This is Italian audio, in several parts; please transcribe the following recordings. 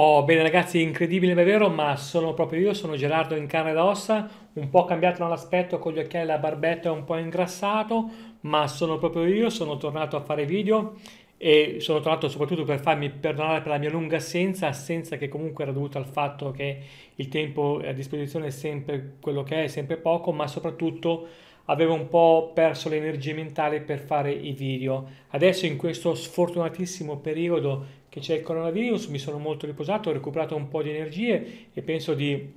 Oh, bene ragazzi, incredibile ma è vero, ma sono proprio io, sono Gerardo in carne ed ossa, un po' cambiato l'aspetto con gli occhiali e la barbetta è un po' ingrassato, ma sono proprio io, sono tornato a fare video e sono tornato soprattutto per farmi perdonare per la mia lunga assenza, assenza che comunque era dovuta al fatto che il tempo a disposizione è sempre quello che è sempre poco, ma soprattutto avevo un po' perso l'energia mentale per fare i video. Adesso in questo sfortunatissimo periodo che c'è il coronavirus, mi sono molto riposato, ho recuperato un po' di energie e penso di,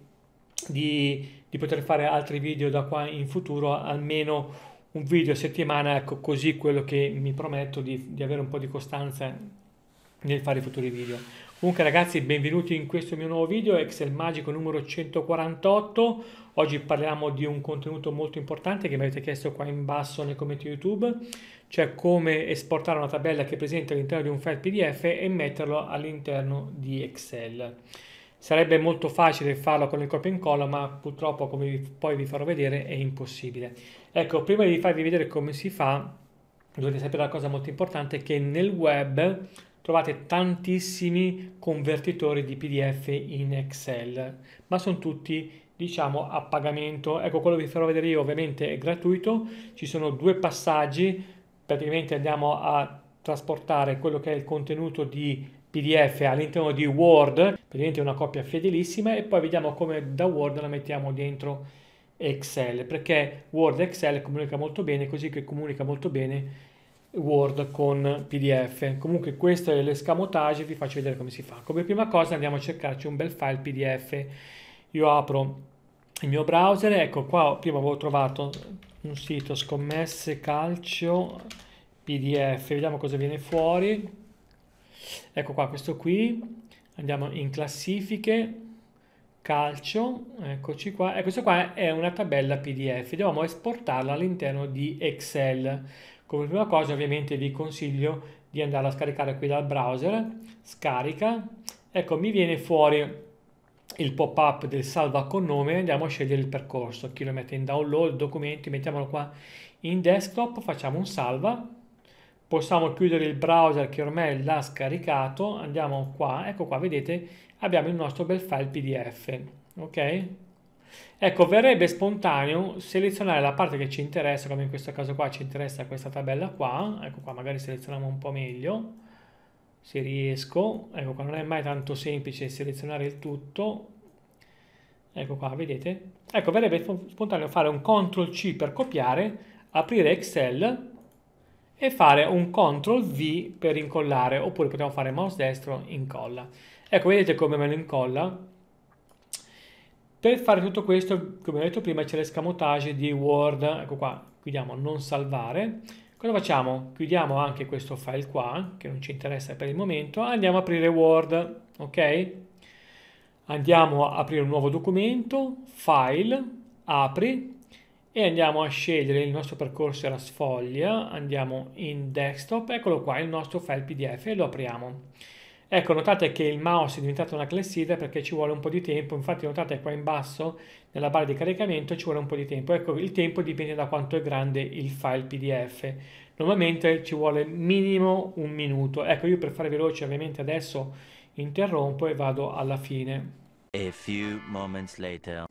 di, di poter fare altri video da qua in futuro, almeno un video a settimana, ecco così quello che mi prometto di, di avere un po' di costanza nel fare futuri video. Comunque ragazzi, benvenuti in questo mio nuovo video, Excel Magico numero 148. Oggi parliamo di un contenuto molto importante che mi avete chiesto qua in basso nei commenti YouTube, cioè come esportare una tabella che presenta all'interno di un file PDF e metterlo all'interno di Excel. Sarebbe molto facile farlo con il copia e incolla, ma purtroppo, come poi vi farò vedere, è impossibile. Ecco, prima di farvi vedere come si fa, dovete sapere una cosa molto importante, che nel web trovate tantissimi convertitori di PDF in Excel, ma sono tutti diciamo a pagamento. Ecco quello che vi farò vedere io ovviamente è gratuito, ci sono due passaggi, praticamente andiamo a trasportare quello che è il contenuto di PDF all'interno di Word, praticamente una coppia fedelissima e poi vediamo come da Word la mettiamo dentro Excel, perché Word e Excel comunica molto bene, così che comunica molto bene Word con PDF. Comunque questo è l'escamotage, vi faccio vedere come si fa. Come prima cosa andiamo a cercarci un bel file PDF. Io apro il mio browser, ecco qua prima avevo trovato un sito scommesse calcio PDF, vediamo cosa viene fuori. Ecco qua questo qui, andiamo in classifiche, calcio, eccoci qua. E eh, questa qua è una tabella PDF, dobbiamo esportarla all'interno di Excel. Come prima cosa ovviamente vi consiglio di andare a scaricare qui dal browser, scarica, ecco mi viene fuori il pop-up del salva con nome, andiamo a scegliere il percorso, chi lo mette in download, documenti, mettiamolo qua in desktop, facciamo un salva, possiamo chiudere il browser che ormai l'ha scaricato, andiamo qua, ecco qua vedete abbiamo il nostro bel file pdf, ok? Ecco, verrebbe spontaneo selezionare la parte che ci interessa, come in questo caso qua ci interessa questa tabella qua, ecco qua magari selezioniamo un po' meglio, se riesco, ecco qua non è mai tanto semplice selezionare il tutto, ecco qua, vedete? Ecco, verrebbe spontaneo fare un CTRL C per copiare, aprire Excel e fare un CTRL V per incollare, oppure potremmo fare mouse destro, incolla. Ecco, vedete come me lo incolla? Per fare tutto questo, come ho detto prima, c'è l'escamotage di Word, ecco qua, chiudiamo non salvare. Cosa facciamo? Chiudiamo anche questo file qua, che non ci interessa per il momento, andiamo a aprire Word, ok? Andiamo a aprire un nuovo documento, file, apri e andiamo a scegliere il nostro percorso era sfoglia, andiamo in desktop, eccolo qua il nostro file PDF e lo apriamo. Ecco, notate che il mouse è diventato una clessidra perché ci vuole un po' di tempo, infatti notate qua in basso nella barra di caricamento ci vuole un po' di tempo. Ecco, il tempo dipende da quanto è grande il file PDF. Normalmente ci vuole minimo un minuto. Ecco, io per fare veloce ovviamente adesso interrompo e vado alla fine. A few moments later.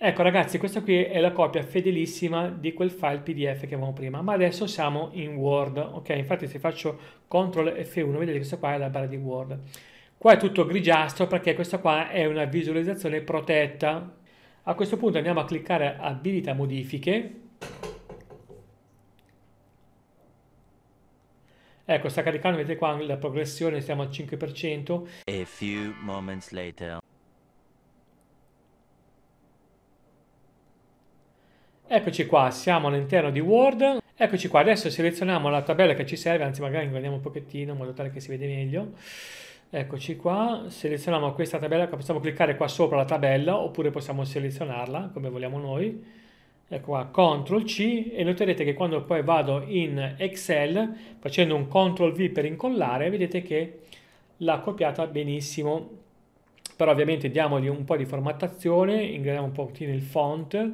Ecco ragazzi, questa qui è la copia fedelissima di quel file PDF che avevamo prima, ma adesso siamo in Word, ok? Infatti se faccio CTRL F1, vedete che questa qua è la barra di Word. Qua è tutto grigiastro perché questa qua è una visualizzazione protetta. A questo punto andiamo a cliccare Abilita modifiche. Ecco, sta caricando, vedete qua la progressione, siamo al 5%. A few moments later. Eccoci qua, siamo all'interno di Word. Eccoci qua, adesso selezioniamo la tabella che ci serve, anzi magari ingrandiamo un pochettino in modo tale che si vede meglio. Eccoci qua, selezioniamo questa tabella, possiamo cliccare qua sopra la tabella oppure possiamo selezionarla come vogliamo noi. Ecco qua, CTRL C e noterete che quando poi vado in Excel facendo un CTRL V per incollare vedete che l'ha copiata benissimo. Però ovviamente diamogli un po' di formattazione, ingrandiamo un pochettino il font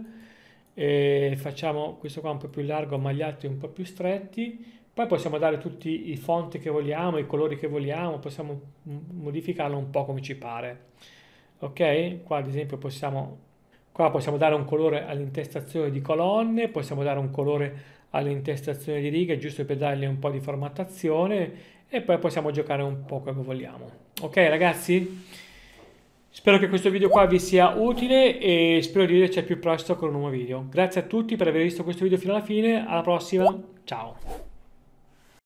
e facciamo questo qua un po' più largo ma gli altri un po' più stretti poi possiamo dare tutti i font che vogliamo, i colori che vogliamo, possiamo modificarlo un po' come ci pare. Ok? Qua ad esempio possiamo, qua possiamo dare un colore all'intestazione di colonne, possiamo dare un colore all'intestazione di righe, giusto per dargli un po' di formattazione e poi possiamo giocare un po' come vogliamo. Ok ragazzi? Spero che questo video qua vi sia utile e spero di vederci più presto con un nuovo video. Grazie a tutti per aver visto questo video fino alla fine, alla prossima, ciao!